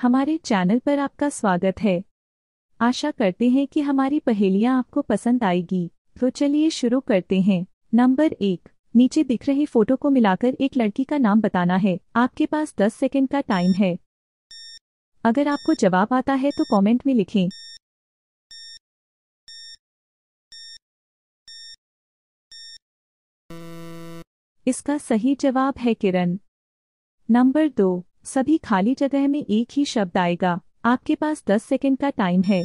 हमारे चैनल पर आपका स्वागत है आशा करते हैं कि हमारी पहेलियाँ आपको पसंद आएगी तो चलिए शुरू करते हैं नंबर एक नीचे दिख रही फोटो को मिलाकर एक लड़की का नाम बताना है आपके पास दस सेकेंड का टाइम है अगर आपको जवाब आता है तो कमेंट में लिखें इसका सही जवाब है किरण नंबर दो सभी खाली जगह में एक ही शब्द आएगा आपके पास 10 सेकंड का टाइम है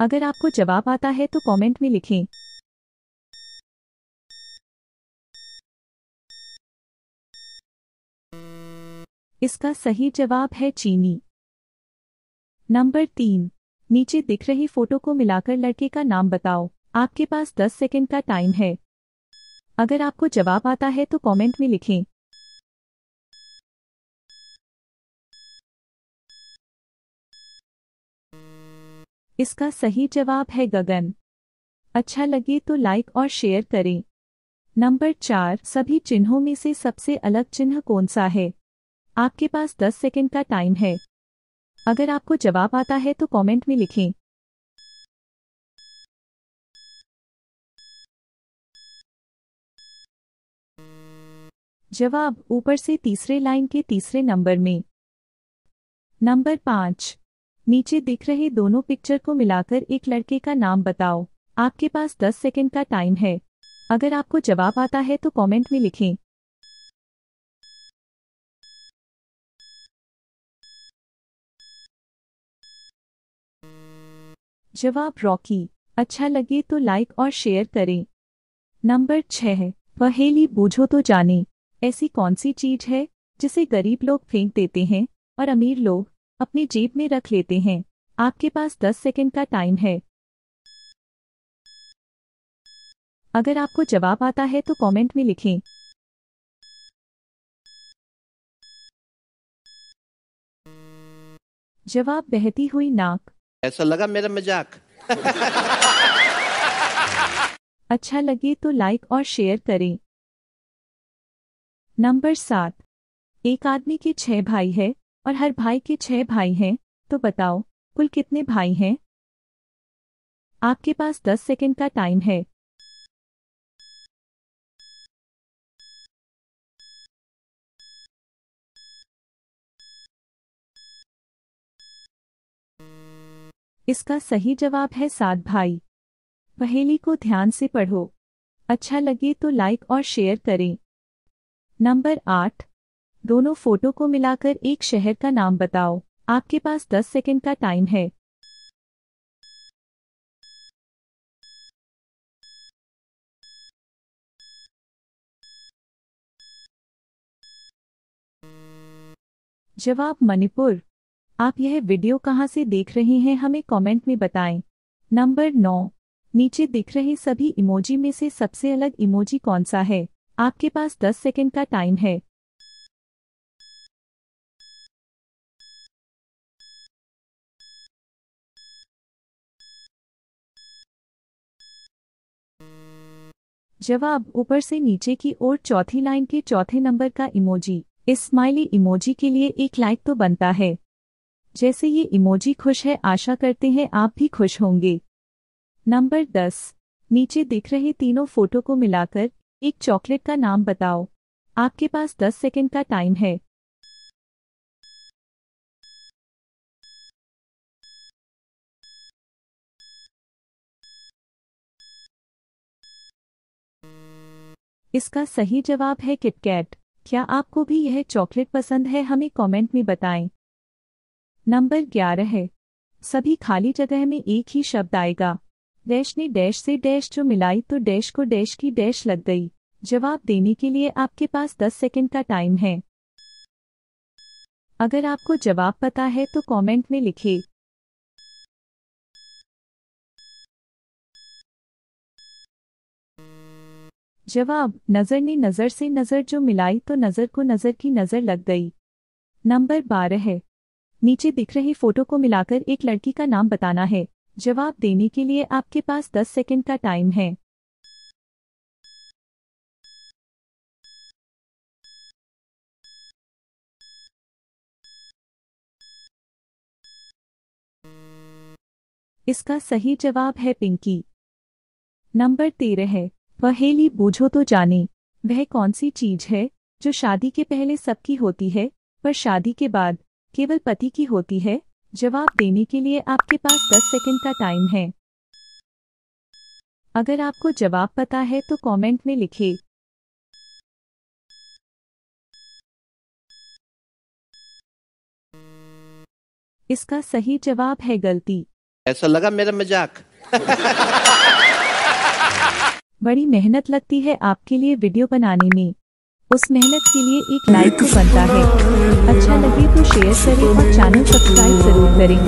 अगर आपको जवाब आता है तो कमेंट में लिखें इसका सही जवाब है चीनी नंबर तीन नीचे दिख रही फोटो को मिलाकर लड़के का नाम बताओ आपके पास 10 सेकंड का टाइम है अगर आपको जवाब आता है तो कमेंट में लिखें इसका सही जवाब है गगन अच्छा लगे तो लाइक और शेयर करें नंबर चार सभी चिन्हों में से सबसे अलग चिन्ह कौन सा है आपके पास दस सेकेंड का टाइम है अगर आपको जवाब आता है तो कमेंट में लिखें जवाब ऊपर से तीसरे लाइन के तीसरे नंबर में नंबर पांच नीचे दिख रहे दोनों पिक्चर को मिलाकर एक लड़के का नाम बताओ आपके पास दस सेकेंड का टाइम है अगर आपको जवाब आता है तो कमेंट में लिखें जवाब रॉकी अच्छा लगे तो लाइक और शेयर करें नंबर छह पहेली बूझो तो जाने ऐसी कौन सी चीज है जिसे गरीब लोग फेंक देते हैं और अमीर लोग अपनी जीप में रख लेते हैं आपके पास दस सेकेंड का टाइम है अगर आपको जवाब आता है तो कमेंट में लिखें जवाब बहती हुई नाक ऐसा लगा मेरा मजाक अच्छा लगे तो लाइक और शेयर करें नंबर सात एक आदमी के छह भाई है और हर भाई के छह भाई हैं तो बताओ कुल कितने भाई हैं आपके पास दस सेकेंड का टाइम है इसका सही जवाब है सात भाई पहेली को ध्यान से पढ़ो अच्छा लगे तो लाइक और शेयर करें नंबर आठ दोनों फोटो को मिलाकर एक शहर का नाम बताओ आपके पास दस सेकेंड का टाइम है जवाब मणिपुर आप यह वीडियो कहाँ से देख रहे हैं हमें कमेंट में बताएं। नंबर नौ नीचे दिख रहे सभी इमोजी में से सबसे अलग इमोजी कौन सा है आपके पास 10 सेकंड का टाइम है जवाब ऊपर से नीचे की ओर चौथी लाइन के चौथे नंबर का इमोजी इस स्माइली इमोजी के लिए एक लाइक तो बनता है जैसे ये इमोजी खुश है आशा करते हैं आप भी खुश होंगे नंबर दस नीचे दिख रहे तीनों फोटो को मिलाकर एक चॉकलेट का नाम बताओ आपके पास दस सेकेंड का टाइम है इसका सही जवाब है किटकैट क्या आपको भी यह चॉकलेट पसंद है हमें कमेंट में बताएं नंबर ग्यारह है सभी खाली जगह में एक ही शब्द आएगा डैश ने डैश से डैश जो मिलाई तो डैश को डैश की डैश लग गई जवाब देने के लिए आपके पास 10 सेकंड का टाइम है अगर आपको जवाब पता है तो कमेंट में लिखे जवाब नज़र ने नज़र से नज़र जो मिलाई तो नज़र को नज़र की नज़र लग गई नंबर बारह है नीचे दिख रही फोटो को मिलाकर एक लड़की का नाम बताना है जवाब देने के लिए आपके पास दस सेकेंड का टाइम है इसका सही जवाब है पिंकी नंबर तेरह है पहेली बूझो तो जाने वह कौन सी चीज है जो शादी के पहले सबकी होती है पर शादी के बाद केवल पति की होती है जवाब देने के लिए आपके पास दस सेकंड का टाइम है अगर आपको जवाब पता है तो कमेंट में लिखे इसका सही जवाब है गलती ऐसा लगा मेरा मजाक बड़ी मेहनत लगती है आपके लिए वीडियो बनाने में उस मेहनत के लिए एक लाइक तो बनता है अच्छा लगे तो शेयर करें और चैनल सब्सक्राइब जरूर करें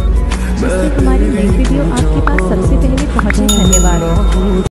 जिससे हमारी नई वीडियो आपके पास सबसे पहले पहुँचे धन्यवाद